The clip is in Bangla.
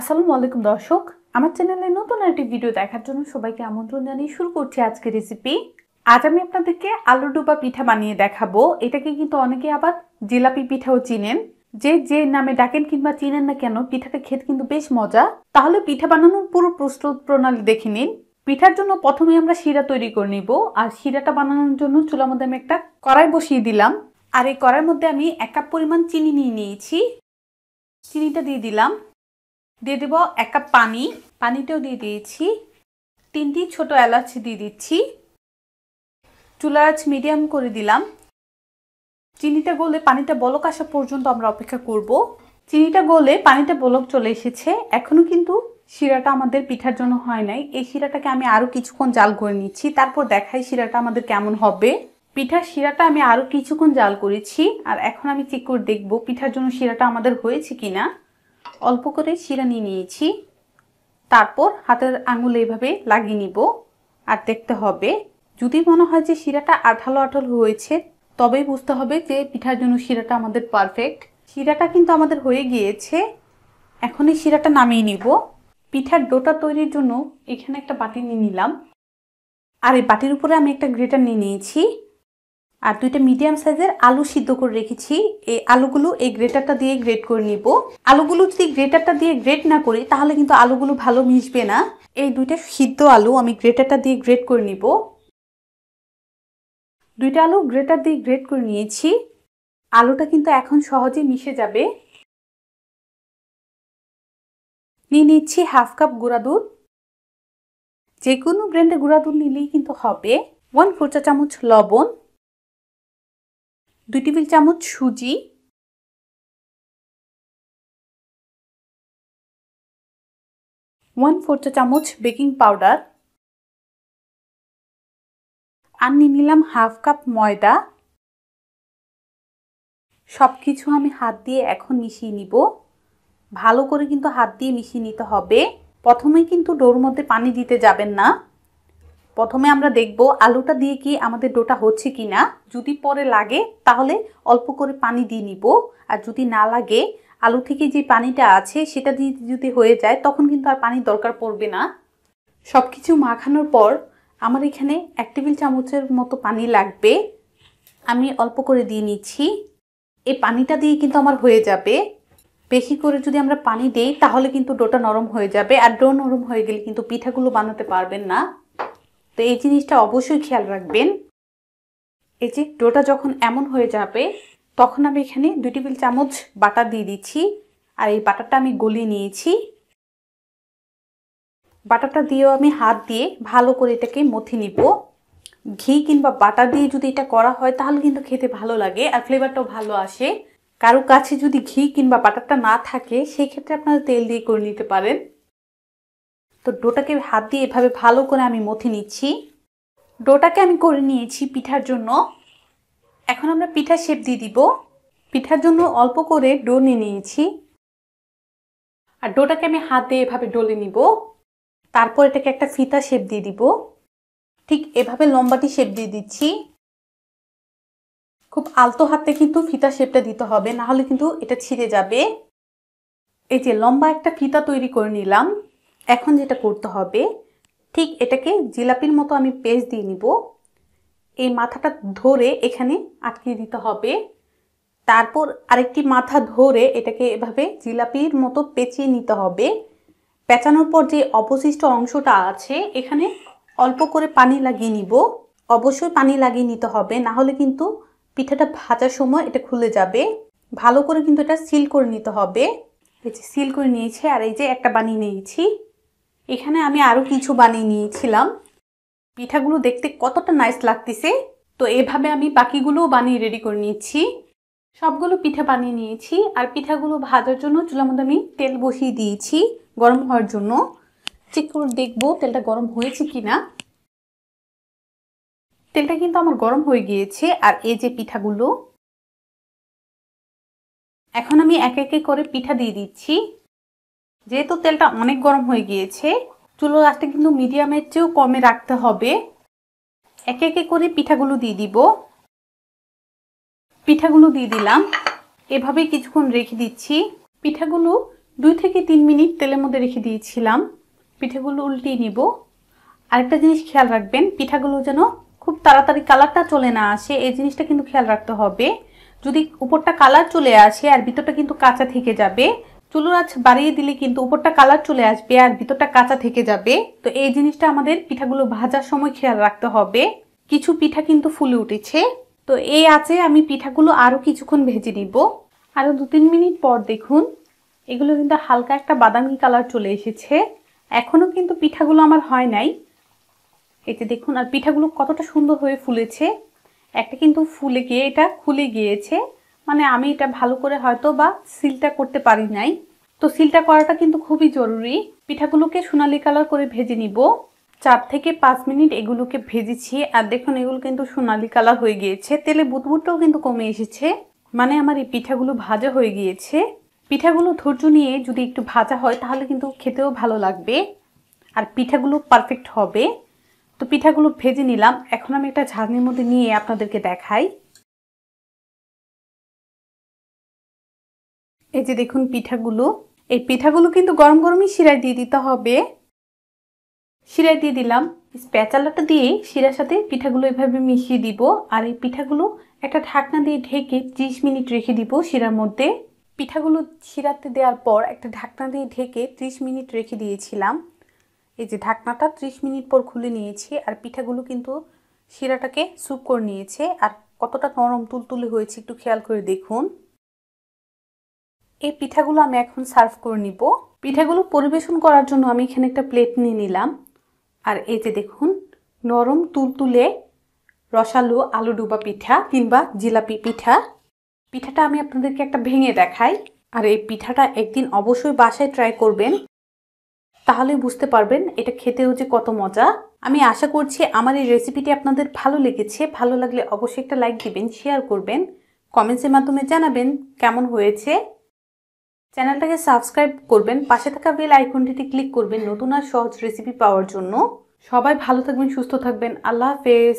আসসালামু আলাইকুম দর্শক আমার চ্যানেলে নতুন একটি ভিডিও দেখার জন্য সবাইকে আমন্ত্রণ জানিয়ে শুরু করছি আজকে রেসিপি আজ আমি আপনাদেরকে আলু ডুবা পিঠা বানিয়ে দেখাবো এটাকে কিন্তু অনেকে আবার জিলাপি পিঠাও চিনেন যে যে নামে ডাকেন কিংবা চিনেন না কেন পিঠাটা খেতে কিন্তু বেশ মজা তাহলে পিঠা বানানোর পুরো প্রস্তুত প্রণালী দেখে নিন পিঠার জন্য প্রথমে আমরা শিরা তৈরি করে নিব আর শিরাটা বানানোর জন্য চুলার মধ্যে আমি একটা কড়াই বসিয়ে দিলাম আর এই কড়াইয়ের মধ্যে আমি এক কাপ পরিমাণ চিনি নিয়ে নিয়েছি চিনিটা দিয়ে দিলাম দিয়ে দেব এক কাপ পানি পানিটাও দিয়ে দিয়েছি তিনটি ছোট এলাচ দিয়ে দিচ্ছি চুলার মিডিয়াম করে দিলাম চিনিটা গলে পানিটা বলক আসা পর্যন্ত আমরা অপেক্ষা করব চিনিটা গলে পানিটা বলক চলে এসেছে এখনও কিন্তু শিরাটা আমাদের পিঠার জন্য হয় নাই এই শিরাটাকে আমি আরও কিছুক্ষণ জাল করে নিচ্ছি তারপর দেখাই শিরাটা আমাদের কেমন হবে পিঠার শিরাটা আমি আরও কিছুক্ষণ জাল করেছি আর এখন আমি চেক করে দেখবো পিঠার জন্য শিরাটা আমাদের হয়েছে কিনা অল্প করে শিরা নিয়ে নিয়েছি তারপর হাতের আঙুল এইভাবে লাগিয়ে নিব আর দেখতে হবে যদি মনে হয় যে শিরাটা আঠালো আঠল হয়েছে তবেই বুঝতে হবে যে পিঠার জন্য শিরাটা আমাদের পারফেক্ট শিরাটা কিন্তু আমাদের হয়ে গিয়েছে এখন এই শিরাটা নামিয়ে নিব পিঠার ডোটা তৈরির জন্য এখানে একটা বাটি নিয়ে নিলাম আর এই বাটির উপরে আমি একটা গ্রেটার নিয়ে নিয়েছি আর দুইটা মিডিয়াম সাইজের আলু সিদ্ধ করে রেখেছি এই আলুগুলো এই গ্রেটারটা দিয়ে গ্রেট করে নিব আলুগুলো যদি গ্রেটারটা দিয়ে গ্রেট না করি তাহলে কিন্তু আলুগুলো ভালো মিশবে না এই দুইটা সিদ্ধ আলু আমি গ্রেটারটা দিয়ে গ্রেট করে নিব দুইটা আলু গ্রেটার দিয়ে গ্রেট করে নিয়েছি আলুটা কিন্তু এখন সহজে মিশে যাবে নিয়ে নিচ্ছি হাফ কাপ গুঁড়া দুধ যে কোনো ব্র্যান্ডের গুঁড়া দুধ নিলেই কিন্তু হবে ওয়ান ফোর চা চামচ লবণ দুই টেবিল চামচ সুজি ওয়ান ফোর চামচ বেকিং পাউডার আর নিয়ে নিলাম হাফ কাপ ময়দা সব কিছু আমি হাত দিয়ে এখন মিশিয়ে নিব ভালো করে কিন্তু হাত দিয়ে মিশিয়ে নিতে হবে প্রথমে কিন্তু ডোর মধ্যে পানি দিতে যাবেন না প্রথমে আমরা দেখব আলুটা দিয়ে কি আমাদের ডোটা হচ্ছে কি না যদি পরে লাগে তাহলে অল্প করে পানি দিয়ে নিব আর যদি না লাগে আলু থেকে যে পানিটা আছে সেটা দিয়ে যদি হয়ে যায় তখন কিন্তু আর পানির দরকার পড়বে না সব কিছু মাখানোর পর আমার এখানে এক টেবিল চামচের মতো পানি লাগবে আমি অল্প করে দিয়ে নিচ্ছি এই পানিটা দিয়ে কিন্তু আমার হয়ে যাবে বেশি করে যদি আমরা পানি দিই তাহলে কিন্তু ডোটা নরম হয়ে যাবে আর ডো নরম হয়ে গেলে কিন্তু পিঠাগুলো বানাতে পারবেন না তো এই জিনিসটা অবশ্যই খেয়াল রাখবেন এই যে ডোটা যখন এমন হয়ে যাবে তখন আমি এখানে দুই টেবিল চামচ বাটা দিয়ে দিচ্ছি আর এই বাটাটা আমি গলি নিয়েছি বাটাটা দিয়েও আমি হাত দিয়ে ভালো করে এটাকে মথি নিব ঘি কিংবা বাটা দিয়ে যদি এটা করা হয় তাহলে কিন্তু খেতে ভালো লাগে আর ফ্লেভারটাও ভালো আসে কারো কাছে যদি ঘি কিংবা বাটারটা না থাকে সেই ক্ষেত্রে আপনারা তেল দিয়ে করে নিতে পারেন তো ডোটাকে হাত দিয়ে এভাবে ভালো করে আমি মথে নিচ্ছি ডোটাকে আমি করে নিয়েছি পিঠার জন্য এখন আমরা পিঠা শেপ দিয়ে দিব পিঠার জন্য অল্প করে ডো নিয়ে নিয়েছি আর ডোটাকে আমি হাত দিয়ে এভাবে ডলে নিব তারপর এটাকে একটা ফিতা শেপ দিয়ে দিব ঠিক এভাবে লম্বাটি শেপ দিয়ে দিচ্ছি খুব আলতো হাতে কিন্তু ফিতা শেপটা দিতে হবে না হলে কিন্তু এটা ছিঁড়ে যাবে এই যে লম্বা একটা ফিতা তৈরি করে নিলাম এখন যেটা করতে হবে ঠিক এটাকে জিলাপির মতো আমি পেজ দিয়ে নিব এই মাথাটা ধরে এখানে আটকে দিতে হবে তারপর আরেকটি মাথা ধরে এটাকে এভাবে জিলাপির মতো পেঁচিয়ে নিতে হবে পেঁচানোর পর যে অবশিষ্ট অংশটা আছে এখানে অল্প করে পানি লাগিয়ে নিব অবশ্যই পানি লাগিয়ে নিতে হবে না হলে কিন্তু পিঠাটা ভাজার সময় এটা খুলে যাবে ভালো করে কিন্তু এটা সিল করে নিতে হবে সিল করে নিয়েছি আর এই যে একটা বানিয়ে নিয়েছি এখানে আমি আরও কিছু বানিয়ে নিয়েছিলাম পিঠাগুলো দেখতে কতটা নাইস লাগতেছে তো এভাবে আমি বাকিগুলোও বানিয়ে রেডি করে নিয়েছি সবগুলো পিঠা বানিয়ে নিয়েছি আর পিঠাগুলো ভাজার জন্য চুলার মধ্যে আমি তেল বসিয়ে দিয়েছি গরম হওয়ার জন্য চেক করে দেখবো তেলটা গরম হয়েছে কি না তেলটা কিন্তু আমার গরম হয়ে গিয়েছে আর এই যে পিঠাগুলো এখন আমি এক একে করে পিঠা দিয়ে দিচ্ছি যেহেতু তেলটা অনেক গরম হয়ে গিয়েছে চুলো গাছটা কিন্তু মিডিয়ামের চেয়েও কমে রাখতে হবে একে একে করে পিঠাগুলো দিয়ে দিব পিঠাগুলো দিয়ে দিলাম এভাবে কিছুক্ষণ রেখে দিচ্ছি পিঠাগুলো দুই থেকে তিন মিনিট তেলের মধ্যে রেখে দিয়েছিলাম পিঠাগুলো উল্টিয়ে নিব আরেকটা জিনিস খেয়াল রাখবেন পিঠাগুলো যেন খুব তাড়াতাড়ি কালারটা চলে না আসে এই জিনিসটা কিন্তু খেয়াল রাখতে হবে যদি উপরটা কালার চলে আসে আর ভিতরটা কিন্তু কাঁচা থেকে যাবে চুলোর আঁচ বাড়িয়ে দিলে কিন্তু উপরটা কালার চলে আসবে আর ভিতরটা কাঁচা থেকে যাবে তো এই জিনিসটা আমাদের পিঠাগুলো ভাজার সময় খেয়াল রাখতে হবে কিছু পিঠা কিন্তু ফুলে উঠেছে তো এই আছে আমি পিঠাগুলো আরও কিছুক্ষণ ভেজে নিব আরও দু তিন মিনিট পর দেখুন এগুলো কিন্তু হালকা একটা বাদামি কালার চলে এসেছে এখনও কিন্তু পিঠাগুলো আমার হয় নাই এতে দেখুন আর পিঠাগুলো কতটা সুন্দর হয়ে ফুলেছে একটা কিন্তু ফুলে গিয়ে এটা খুলে গিয়েছে মানে আমি এটা ভালো করে হয়তো বা সিলটা করতে পারি নাই তো সিলটা করাটা কিন্তু খুবই জরুরি পিঠাগুলোকে সোনালি কালার করে ভেজে নিব চার থেকে পাঁচ মিনিট এগুলোকে ভেজেছি আর দেখুন এগুলো কিন্তু সোনালি কালার হয়ে গিয়েছে তেলে বুদবুদটাও কিন্তু কমে এসেছে মানে আমার এই পিঠাগুলো ভাজা হয়ে গিয়েছে পিঠাগুলো ধৈর্য নিয়ে যদি একটু ভাজা হয় তাহলে কিন্তু খেতেও ভালো লাগবে আর পিঠাগুলো পারফেক্ট হবে তো পিঠাগুলো ভেজে নিলাম এখন আমি একটা ঝাঁঝনির মধ্যে নিয়ে আপনাদেরকে দেখাই এই যে দেখুন পিঠাগুলো এই পিঠাগুলো কিন্তু গরম গরমই শিরায় দিয়ে দিতে হবে শিরায় দিয়ে দিলাম স্প্যাচালাটা দিয়ে শিরার সাথে পিঠাগুলো এভাবে মিশিয়ে দিব আর এই পিঠাগুলো একটা ঢাকনা দিয়ে ঢেকে ত্রিশ মিনিট রেখে দিব শিরার মধ্যে পিঠাগুলো শিরাতে দেওয়ার পর একটা ঢাকনা দিয়ে ঢেকে ত্রিশ মিনিট রেখে দিয়েছিলাম এই যে ঢাকনাটা ত্রিশ মিনিট পর খুলে নিয়েছি আর পিঠাগুলো কিন্তু শিরাটাকে স্যুপ করে নিয়েছে আর কতটা নরম তুলতুলে হয়েছে একটু খেয়াল করে দেখুন এই পিঠাগুলো আমি এখন সার্ভ করে নিব পিঠাগুলো পরিবেশন করার জন্য আমি এখানে একটা প্লেট নিয়ে নিলাম আর এই যে দেখুন নরম তুলতুলে রসালো আলু ডুবা পিঠা কিংবা জিলাপি পিঠা পিঠাটা আমি আপনাদেরকে একটা ভেঙে দেখাই আর এই পিঠাটা একদিন অবশ্যই বাসায় ট্রাই করবেন তাহলে বুঝতে পারবেন এটা খেতেও যে কত মজা আমি আশা করছি আমার এই রেসিপিটি আপনাদের ভালো লেগেছে ভালো লাগলে অবশ্যই একটা লাইক দিবেন শেয়ার করবেন কমেন্টসের মাধ্যমে জানাবেন কেমন হয়েছে চ্যানেলটাকে সাবস্ক্রাইব করবেন পাশে থাকা বেল আইকনটিতে ক্লিক করবেন নতুন আর সহজ রেসিপি পাওয়ার জন্য সবাই ভালো থাকবেন সুস্থ থাকবেন আল্লাহ হাফেজ